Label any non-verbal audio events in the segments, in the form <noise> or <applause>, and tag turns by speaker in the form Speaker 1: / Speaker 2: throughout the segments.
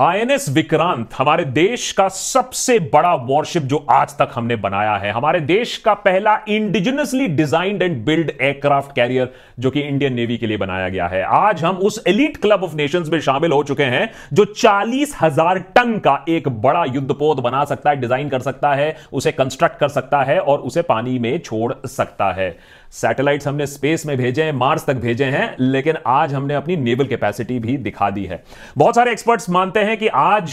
Speaker 1: INS Vikrant हमारे देश का सबसे बड़ा वॉरशिप जो आज तक हमने बनाया है हमारे देश का पहला indigenously designed and build aircraft carrier जो कि इंडियन नेवी के लिए बनाया गया है आज हम उस एलिट क्लब ऑफ नेशंस में शामिल हो चुके हैं जो चालीस हजार टन का एक बड़ा युद्धपोत बना सकता है डिजाइन कर सकता है उसे कंस्ट्रक्ट कर सकता है और उसे पानी में छोड़ सकता है सैटेलाइट्स हमने स्पेस में भेजे हैं मार्स तक भेजे हैं लेकिन आज हमने अपनी नेवल कैपेसिटी भी दिखा दी है बहुत सारे एक्सपर्ट्स मानते हैं कि आज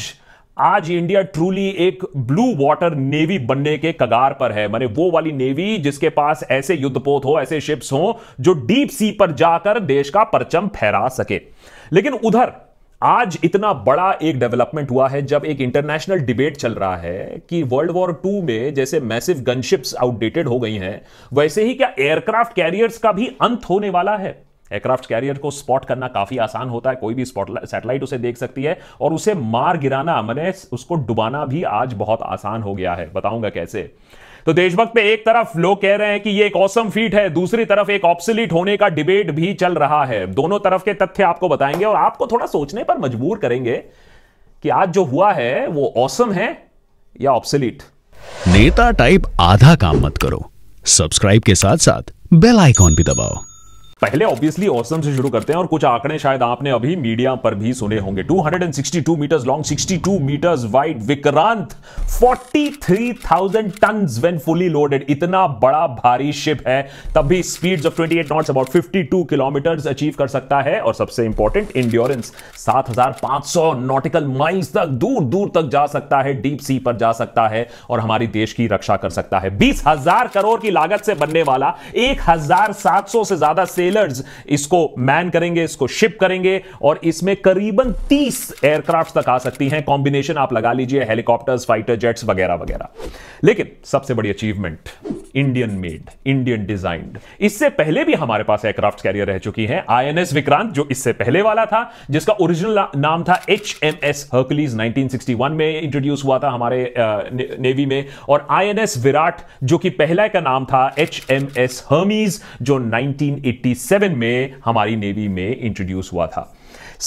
Speaker 1: आज इंडिया ट्रूली एक ब्लू वाटर नेवी बनने के कगार पर है माने वो वाली नेवी जिसके पास ऐसे युद्धपोत हो ऐसे शिप्स हो जो डीप सी पर जाकर देश का परचम फहरा सके लेकिन उधर आज इतना बड़ा एक डेवलपमेंट हुआ है जब एक इंटरनेशनल डिबेट चल रहा है कि वर्ल्ड वॉर टू में जैसे मैसिव गनशिप्स आउटडेटेड हो गई हैं वैसे ही क्या एयरक्राफ्ट कैरियर्स का भी अंत होने वाला है एयरक्राफ्ट कैरियर को स्पॉट करना काफी आसान होता है कोई भी सैटेलाइट उसे देख सकती है और उसे मार गिराना मैंने उसको डुबाना भी आज बहुत आसान हो गया है बताऊंगा कैसे तो देशभक्त पे एक तरफ लोग कह रहे हैं कि ये एक औसम फीट है दूसरी तरफ एक ऑप्सिलीट होने का डिबेट भी चल रहा है दोनों तरफ के तथ्य आपको बताएंगे और आपको थोड़ा सोचने पर मजबूर करेंगे कि आज जो हुआ है वो औसम है या ऑप्सिलीट नेता टाइप आधा काम मत करो सब्सक्राइब के साथ साथ बेल आइकॉन भी दबाओ पहले ऑब्वियसली औसम से शुरू करते हैं और कुछ आंकड़े शायद आपने अभी मीडिया पर भी सुने होंगे 262 metres long 62 metres wide Vikrant 43,000 tons when fully loaded इतना बड़ा भारी शिप है तब भी speeds of 28 knots about 52 kilometres achieve कर सकता है और सबसे इंपॉर्टेंट इंड्योरेंस सात नॉटिकल माइल्स तक दूर दूर तक जा सकता है डीप सी पर जा सकता है और हमारी देश की रक्षा कर सकता है बीस हजार करोड़ की लागत से बनने वाला एक हजार सात सौ से ज्यादा से ट्रेलर्स इसको मैन करेंगे इसको शिप करेंगे और इसमें करीबन 30 एयरक्राफ्ट तक आ सकती हैं कॉम्बिनेशन आप लगा लीजिए हेलीकॉप्टर्स फाइटर जेट्स वगैरह वगैरह लेकिन सबसे बड़ी achievement Indian made Indian designed इससे पहले भी हमारे पास एयरक्राफ्ट कैरियर रह चुकी है आई विक्रांत जो इससे पहले वाला था जिसका ओरिजिनल नाम था H M S Hercules nineteen में इंट्रोड्यूस हुआ था हमारे ने, नेवी में और आई विराट जो कि पहला का नाम था एच एम एस हर्मीज जो 1947 में हमारी नेवी में इंट्रोड्यूस हुआ था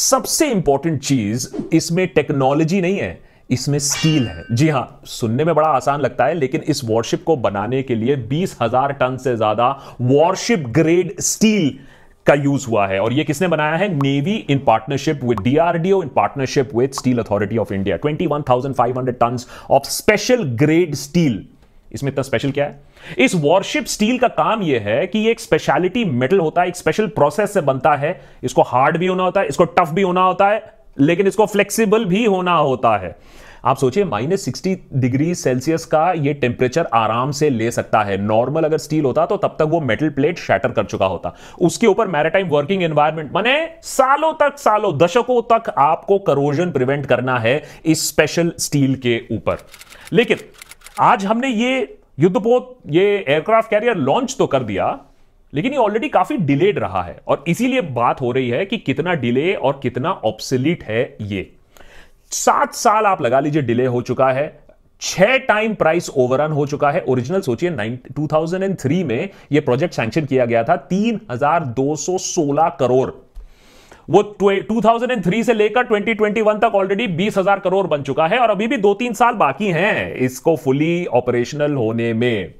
Speaker 1: सबसे इंपॉर्टेंट चीज इसमें टेक्नोलॉजी नहीं है इसमें स्टील है जी हां सुनने में बड़ा आसान लगता है लेकिन इस वॉरशिप को बनाने के लिए बीस हजार टन से ज्यादा वॉरशिप ग्रेड स्टील का यूज हुआ है और ये किसने बनाया है navy in partnership with DRDO in partnership with Steel Authority of India twenty one thousand five hundred ton of special grade steel इसमें इतना स्पेशल क्या है इस वॉरशिप स्टील का काम यह है कि ये एक स्पेशलिटी मेटल होता है एक स्पेशल प्रोसेस से बनता है इसको हार्ड भी होना होता है इसको टफ भी होना होता है लेकिन इसको फ्लेक्सिबल भी होना होता है आप सोचिए माइनस सिक्सटी डिग्री सेल्सियस का ये टेम्परेचर आराम से ले सकता है नॉर्मल अगर स्टील होता तो तब तक वो मेटल प्लेट शैटर कर चुका होता उसके ऊपर मैराटाइम वर्किंग एनवायरमेंट माने सालों तक सालों दशकों तक आपको करोजन प्रिवेंट करना है इस स्पेशल स्टील के ऊपर लेकिन आज हमने ये युद्धपोत ये एयरक्राफ्ट कैरियर लॉन्च तो कर दिया लेकिन ये ऑलरेडी काफी डिलेड रहा है और इसीलिए बात हो रही है कि कितना डिले और कितना ऑप्सिलीट है ये सात साल आप लगा लीजिए डिले हो चुका है छह टाइम प्राइस ओवरन हो चुका है ओरिजिनल सोचिए 2003 में यह प्रोजेक्ट सैंक्शन किया गया था 3216 करोड़ वो 2003 से लेकर 2021 तक ऑलरेडी 20,000 करोड़ बन चुका है और अभी भी दो तीन साल बाकी हैं इसको फुली ऑपरेशनल होने में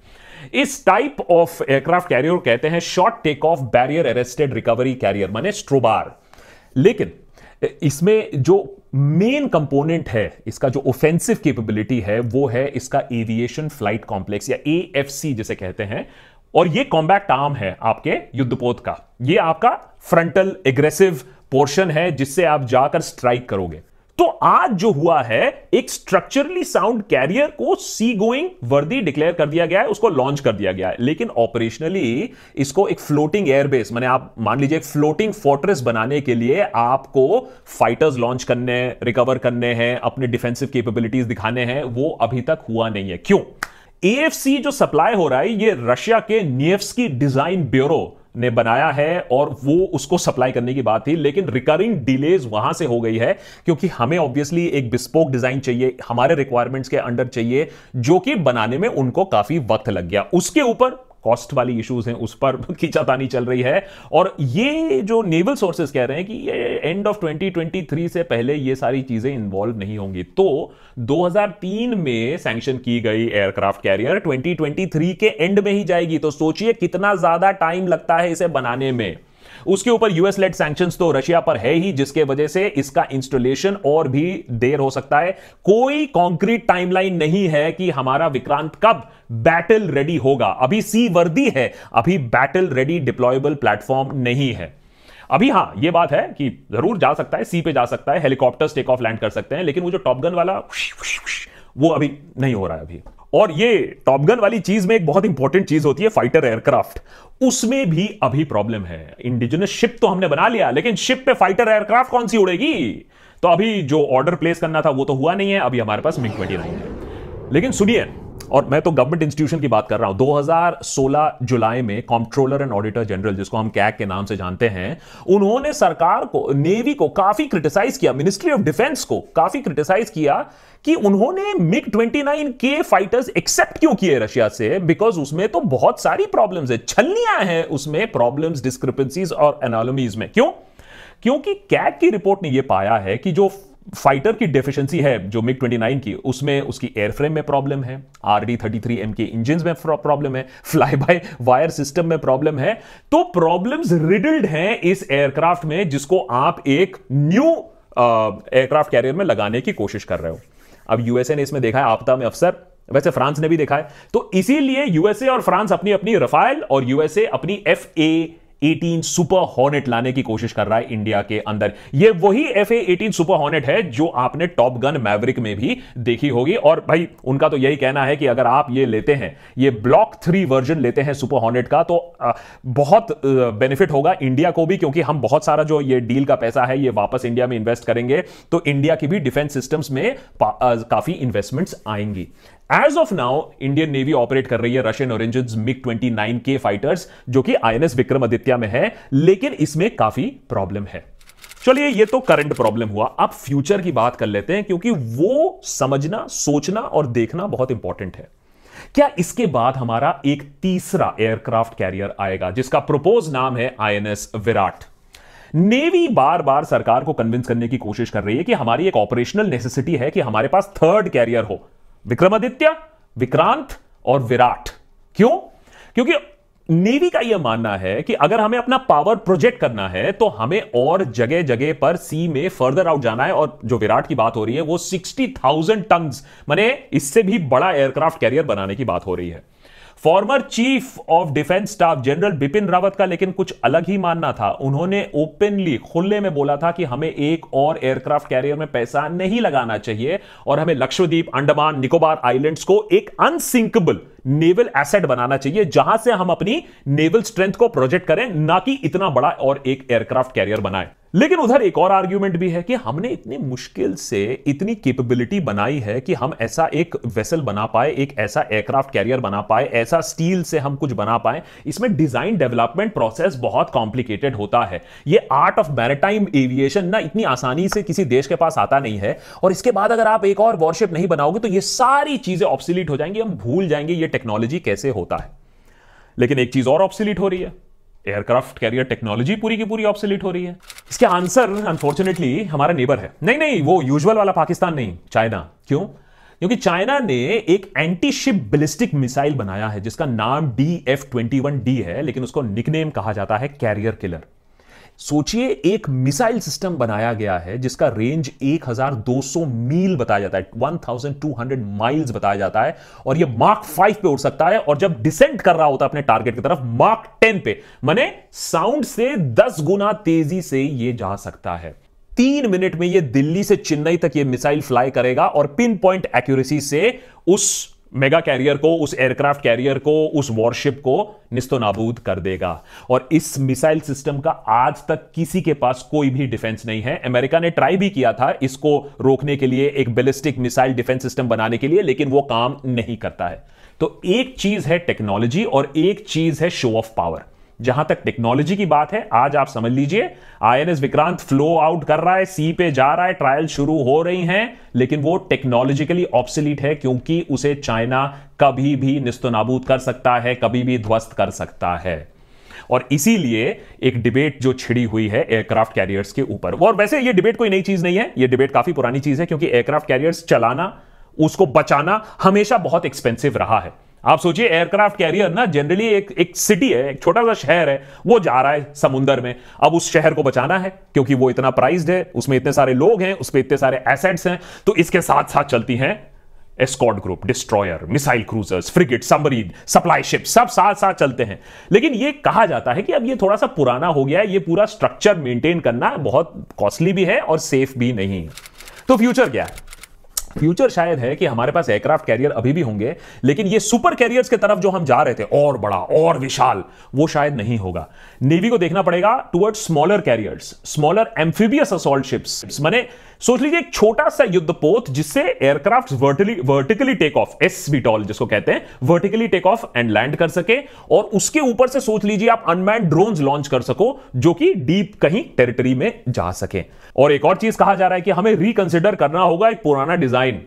Speaker 1: इस टाइप ऑफ एयरक्राफ्ट कैरियर कहते हैं short take off barrier arrested recovery carrier माने स्ट्रोबार लेकिन इसमें जो मेन कंपोनेंट है इसका जो ऑफेंसिव कैपेबिलिटी है वो है इसका एविएशन फ्लाइट कॉम्प्लेक्स या एएफसी जिसे कहते हैं और ये कॉम्बैक्ट आर्म है आपके युद्धपोत का ये आपका फ्रंटल एग्रेसिव पोर्शन है जिससे आप जाकर स्ट्राइक करोगे तो आज जो हुआ है एक स्ट्रक्चरली साउंड कैरियर को सी गोइंग वर्दी डिक्लेयर कर दिया गया है उसको लॉन्च कर दिया गया है लेकिन ऑपरेशनली इसको एक फ्लोटिंग एयरबेस मैंने आप मान लीजिए एक फ्लोटिंग फोर्ट्रेस बनाने के लिए आपको फाइटर्स लॉन्च करने रिकवर करने हैं अपने डिफेंसिव केपेबिलिटीज दिखाने हैं वो अभी तक हुआ नहीं है क्यों एएफसी जो सप्लाई हो रहा है ये रशिया के नियफ्सकी डिजाइन ब्यूरो ने बनाया है और वो उसको सप्लाई करने की बात थी लेकिन रिकरिंग डिलेज वहां से हो गई है क्योंकि हमें ऑब्वियसली एक बिस्पोक डिजाइन चाहिए हमारे रिक्वायरमेंट्स के अंडर चाहिए जो कि बनाने में उनको काफी वक्त लग गया उसके ऊपर कॉस्ट वाली इश्यूज हैं उस पर खींचातानी <laughs> चल रही है और ये जो नेवल सोर्सेज कह रहे हैं कि ये एंड ऑफ 2023 से पहले ये सारी चीजें इन्वॉल्व नहीं होंगी तो 2003 में सैंक्शन की गई एयरक्राफ्ट कैरियर 2023 के एंड में ही जाएगी तो सोचिए कितना ज्यादा टाइम लगता है इसे बनाने में उसके ऊपर यूएस लेट सैंक्शन तो रशिया पर है ही जिसके वजह से इसका इंस्टॉलेशन और भी देर हो सकता है कोई कॉन्क्रीट टाइमलाइन नहीं है कि हमारा विक्रांत कब बैटल रेडी होगा अभी सी वर्दी है अभी बैटल रेडी डिप्लॉयबल प्लेटफॉर्म नहीं है अभी हाँ ये बात है कि जरूर जा सकता है सी पे जा सकता है हेलीकॉप्टर टेक ऑफ लैंड कर सकते हैं लेकिन वो जो टॉपगन वाला वो अभी नहीं हो रहा है अभी और ये टॉपगन वाली चीज में एक बहुत इंपॉर्टेंट चीज होती है फाइटर एयरक्राफ्ट उसमें भी अभी प्रॉब्लम है इंडिजिनस शिप तो हमने बना लिया लेकिन शिप पे फाइटर एयरक्राफ्ट कौन सी उड़ेगी तो अभी जो ऑर्डर प्लेस करना था वो तो हुआ नहीं है अभी हमारे पास मिंग ट्वेंटी है लेकिन सुनिए और मैं तो गवर्नमेंट इंस्टीट्यूशन की बात कर रहा हूं 2016 जुलाई में कॉम्प्ट्रोलर एंड ऑडिटर जनरल जिसको हम कैक के नाम से जानते हैं उन्होंने सरकार को नेवी को काफी क्रिटिसाइज किया मिनिस्ट्री ऑफ डिफेंस को काफी क्रिटिसाइज किया कि उन्होंने मिग 29 के फाइटर्स एक्सेप्ट क्यों किए रशिया से बिकॉज उसमें तो बहुत सारी प्रॉब्लम्स है छलनियां हैं उसमें प्रॉब्लम्स डिस्क्रिपेंसीज और एनालमीज में क्यों क्योंकि कैग की रिपोर्ट ने यह पाया है कि जो फाइटर की डेफिशिएंसी है जो मिग 29 की उसमें उसकी एयरफ्रेम में प्रॉब्लम है R D thirty three M के इंजिन में प्रॉब्लम है फ्लाई बाय वायर सिस्टम में प्रॉब्लम है तो प्रॉब्लम्स रिडल्ड हैं इस एयरक्राफ्ट में जिसको आप एक न्यू एयरक्राफ्ट कैरियर में लगाने की कोशिश कर रहे हो अब यूएसए ने इसमें देखा है आपदा में अफसर वैसे फ्रांस ने भी देखा है तो इसीलिए यूएसए और फ्रांस अपनी अपनी रफाइल और यूएसए अपनी F A eighteen Super Hornet लाने की कोशिश कर रहा है इंडिया के अंदर ये वही एफ एटीन सुपर हॉर्नेट है जो आपने टॉप गन मैवरिक में भी देखी होगी और भाई उनका तो यही कहना है कि अगर आप ये लेते हैं ये ब्लॉक थ्री वर्जन लेते हैं सुपर हॉर्नेट का तो बहुत बेनिफिट होगा इंडिया को भी क्योंकि हम बहुत सारा जो ये डील का पैसा है ये वापस इंडिया में इन्वेस्ट करेंगे तो इंडिया की भी डिफेंस सिस्टम्स में काफी इन्वेस्टमेंट्स आएंगी as of now Indian navy operate कर रही है Russian origin MiG nine K fighters जो कि आईएनएस विक्रमादित्य में है लेकिन इसमें काफी प्रॉब्लम है चलिए ये तो करंट प्रॉब्लम हुआ अब फ्यूचर की बात कर लेते हैं क्योंकि वो समझना सोचना और देखना बहुत इंपॉर्टेंट है क्या इसके बाद हमारा एक तीसरा एयरक्राफ्ट कैरियर आएगा जिसका प्रपोज नाम है आईएनएस विराट नेवी बार बार सरकार को कन्विंस करने की कोशिश कर रही है कि हमारी एक ऑपरेशनल नेसेसिटी है कि हमारे पास थर्ड कैरियर हो विक्रमादित्य विक्रांत और विराट क्यों क्योंकि नेवी का यह मानना है कि अगर हमें अपना पावर प्रोजेक्ट करना है तो हमें और जगह जगह पर सी में फर्दर आउट जाना है और जो विराट की बात हो रही है वो थाउजेंड टन माने इससे भी बड़ा एयरक्राफ्ट कैरियर बनाने की बात हो रही है former chief of defence staff General Bipin Rawat का लेकिन कुछ अलग ही मानना था उन्होंने ओपनली खुले में बोला था कि हमें एक और एयरक्राफ्ट कैरियर में पैसा नहीं लगाना चाहिए और हमें लक्षद्वीप अंडमान निकोबार आइलैंड्स को एक अनसिंकेबल नेवल एसेट बनाना चाहिए जहां से हम अपनी नेवल स्ट्रेंथ को प्रोजेक्ट करें ना कि इतना बड़ा और एक एयरक्राफ्ट कैरियर बनाए लेकिन उधर एक और आर्ग्यूमेंट भी है कि हमने इतनी मुश्किल से इतनी कैपेबिलिटी बनाई है कि हम ऐसा एक वेसल बना पाए एक ऐसा एयरक्राफ्ट कैरियर बना पाए ऐसा स्टील से हम कुछ बना पाए इसमें डिजाइन डेवलपमेंट प्रोसेस बहुत कॉम्प्लिकेटेड होता है ये आर्ट ऑफ मैरिटाइम एविएशन ना इतनी आसानी से किसी देश के पास आता नहीं है और इसके बाद अगर आप एक और वॉरशिप नहीं बनाओगे तो ये सारी चीजें ऑप्सिलीट हो जाएंगी हम भूल जाएंगे ये टेक्नोलॉजी कैसे होता है लेकिन एक चीज और ऑप्सिलीट हो रही है एयरक्राफ्ट कैरियर टेक्नोलॉजी पूरी की पूरी ऑप्सोलीट हो रही है इसके आंसर अनफॉर्चुनेटली हमारा नेबर है नहीं नहीं वो यूजुअल वाला पाकिस्तान नहीं चाइना क्यों क्योंकि चाइना ने एक एंटी शिप बिलिस्टिक मिसाइल बनाया है जिसका नाम D F twenty one D है लेकिन उसको निकनेम कहा जाता है कैरियर किलर सोचिए एक मिसाइल सिस्टम बनाया गया है जिसका रेंज 1200 मील बताया जाता है 1200 माइल्स बताया जाता है और ये मार्क 5 पे उड़ सकता है और जब डिसेंट कर रहा होता है अपने टारगेट की तरफ मार्क 10 पे माने साउंड से 10 गुना तेजी से ये जा सकता है तीन मिनट में ये दिल्ली से चेन्नई तक ये मिसाइल फ्लाई करेगा और पिन पॉइंट एक्यूरेसी से उस मेगा कैरियर को उस एयरक्राफ्ट कैरियर को उस वॉरशिप को निस्तो नाबूद कर देगा और इस मिसाइल सिस्टम का आज तक किसी के पास कोई भी डिफेंस नहीं है अमेरिका ने ट्राई भी किया था इसको रोकने के लिए एक बेलिस्टिक मिसाइल डिफेंस सिस्टम बनाने के लिए लेकिन वो काम नहीं करता है तो एक चीज है टेक्नोलॉजी और एक चीज है शो ऑफ पावर जहां तक टेक्नोलॉजी की बात है आज आप समझ लीजिए आईएनएस विक्रांत फ्लो आउट कर रहा है सी पे जा रहा है ट्रायल शुरू हो रही हैं लेकिन वो टेक्नोलॉजिकली ऑप्सिलीट है क्योंकि उसे चाइना कभी भी निस्तनाबूद कर सकता है कभी भी ध्वस्त कर सकता है और इसीलिए एक डिबेट जो छिड़ी हुई है एयरक्राफ्ट कैरियर्स के ऊपर और वैसे ये डिबेट कोई नई चीज नहीं है ये डिबेट काफी पुरानी चीज है क्योंकि एयरक्राफ्ट कैरियर्स चलाना उसको बचाना हमेशा बहुत एक्सपेंसिव रहा है आप सोचिए एयरक्राफ्ट कैरियर ना जनरली एक एक सिटी है एक छोटा सा शहर है वो जा रहा है समुंदर में अब उस शहर को बचाना है क्योंकि वो इतना प्राइज्ड है उसमें इतने सारे लोग हैं उस पर इतने सारे एसेट्स हैं तो इसके साथ साथ चलती हैं escort group destroyer missile cruisers frigate submarine supply ship सब साथ साथ चलते हैं लेकिन ये कहा जाता है कि अब ये थोड़ा सा पुराना हो गया है ये पूरा स्ट्रक्चर मेंटेन करना बहुत कॉस्टली भी है और सेफ भी नहीं है तो फ्यूचर क्या है फ्यूचर शायद है कि हमारे पास एयरक्राफ्ट कैरियर अभी भी होंगे लेकिन ये सुपर कैरियर्स के तरफ जो हम जा रहे थे और बड़ा और विशाल वो शायद नहीं होगा नेवी को देखना पड़ेगा towards smaller carriers smaller amphibious assault ships मैंने सोच लीजिए एक छोटा सा युद्धपोत जिससे aircraft vertically vertically take off as VTOL जिसको कहते हैं vertically take off and land कर सके और उसके ऊपर से सोच लीजिए आप अनमैन ड्रोन लॉन्च कर सको जो कि डीप कहीं टेरिटरी में जा सके और एक और चीज कहा जा रहा है कि हमें रिकंसिडर करना होगा एक पुराना डिजाइन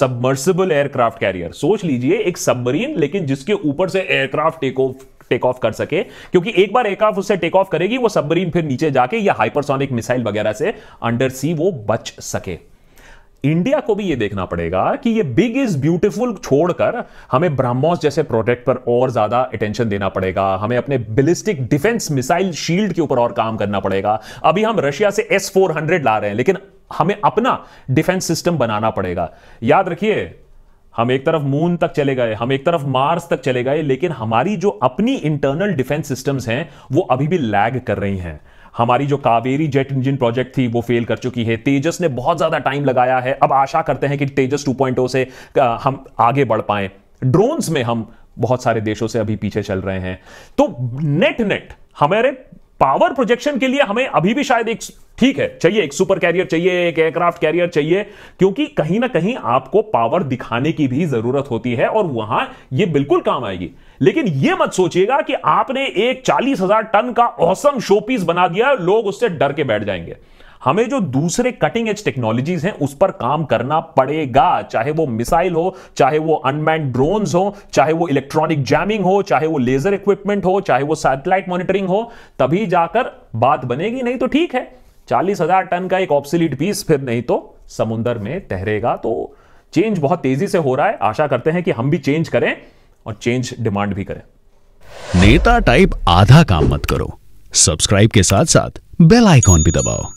Speaker 1: सबमर्सिबल एयरक्राफ्ट कैरियर सोच लीजिए एक सबमरीन लेकिन जिसके ऊपर से aircraft take off take off कर सके क्योंकि एक बार एयरक्राफ्ट उससे टेक ऑफ करेगी वो सबमरीन फिर नीचे जाके या हाइपरसोनिक मिसाइल वगैरह से अंडर सी वो बच सके इंडिया को भी ये देखना पड़ेगा कि ये बिग इज ब्यूटीफुल छोड़कर हमें ब्रह्मोस जैसे प्रोजेक्ट पर और ज्यादा अटेंशन देना पड़ेगा हमें अपने बिलिस्टिक डिफेंस मिसाइल शील्ड के ऊपर और काम करना पड़ेगा अभी हम रशिया से एस फोर ला रहे हैं लेकिन हमें अपना डिफेंस सिस्टम बनाना पड़ेगा याद रखिए हम एक तरफ मून तक चले गए हम एक तरफ मार्स तक चले गए लेकिन हमारी जो अपनी इंटरनल डिफेंस सिस्टम्स हैं वो अभी भी लैग कर रही हैं हमारी जो कावेरी जेट इंजन प्रोजेक्ट थी वो फेल कर चुकी है तेजस ने बहुत ज़्यादा टाइम लगाया है अब आशा करते हैं कि तेजस 2.0 से हम आगे बढ़ पाएं ड्रोन्स में हम बहुत सारे देशों से अभी पीछे चल रहे हैं तो नेट नेट हमारे पावर प्रोजेक्शन के लिए हमें अभी भी शायद एक ठीक है चाहिए एक सुपर कैरियर चाहिए एक एयरक्राफ्ट कैरियर चाहिए क्योंकि कहीं ना कहीं आपको पावर दिखाने की भी जरूरत होती है और वहां ये बिल्कुल काम आएगी लेकिन यह मत सोचिएगा कि आपने एक चालीस हजार टन का औसम शोपीस बना दिया लोग उससे डर के बैठ जाएंगे हमें जो दूसरे कटिंग एज टेक्नोलॉजीज हैं उस पर काम करना पड़ेगा चाहे वो मिसाइल हो चाहे वो अनमैन ड्रोन्स हो चाहे वो इलेक्ट्रॉनिक जैमिंग हो चाहे वो लेजर इक्विपमेंट हो चाहे वो सैटेलाइट मॉनिटरिंग हो तभी जाकर बात बनेगी नहीं तो ठीक है चालीस हजार टन का एक ऑप्सिलीट पीस फिर नहीं तो समुंदर में तहरेगा तो चेंज बहुत तेजी से हो रहा है आशा करते हैं कि हम भी चेंज करें और चेंज डिमांड भी करें नेता टाइप आधा काम मत करो सब्सक्राइब के साथ साथ बेल आइकॉन भी दबाओ